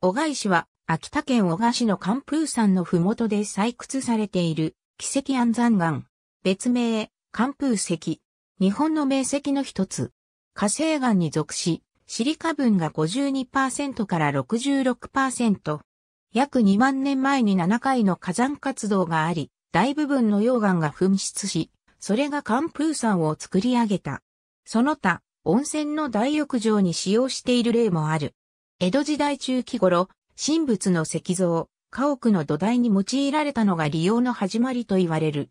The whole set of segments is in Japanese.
小貝市は、秋田県小貝市の寒風山のふもとで採掘されている、奇跡安山岩。別名、寒風石。日本の名石の一つ。火星岩に属し、シリカ分が52%から66%。約2万年前に7回の火山活動があり、大部分の溶岩が噴出し、それが寒風山を作り上げた。その他、温泉の大浴場に使用している例もある。江戸時代中期頃、神仏の石像、家屋の土台に用いられたのが利用の始まりと言われる。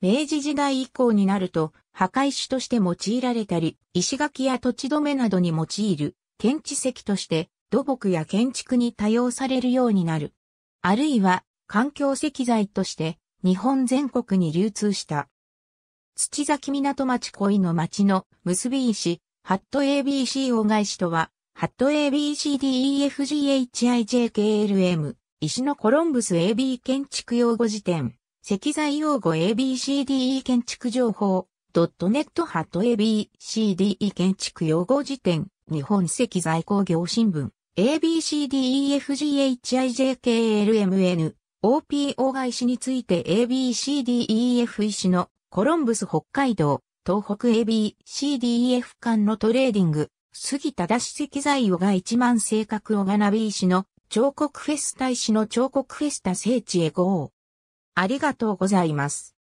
明治時代以降になると、墓石として用いられたり、石垣や土地止めなどに用いる、建築石として土木や建築に多用されるようになる。あるいは、環境石材として日本全国に流通した。土崎港町恋の町の結び石、ハット ABC 大返しとは、ハット ABCDEFGHIJKLM、石のコロンブス AB 建築用語辞典、石材用語 ABCDE 建築情報、ドットネットハット ABCDE 建築用語辞典、日本石材工業新聞、ABCDEFGHIJKLMN、OPO 外資について ABCDEF 石のコロンブス北海道、東北 ABCDEF 間のトレーディング、杉忠史石材をが一万性格をがび、ビ石の彫刻フェスタ石の彫刻フェスタ聖地へ g う。ありがとうございます。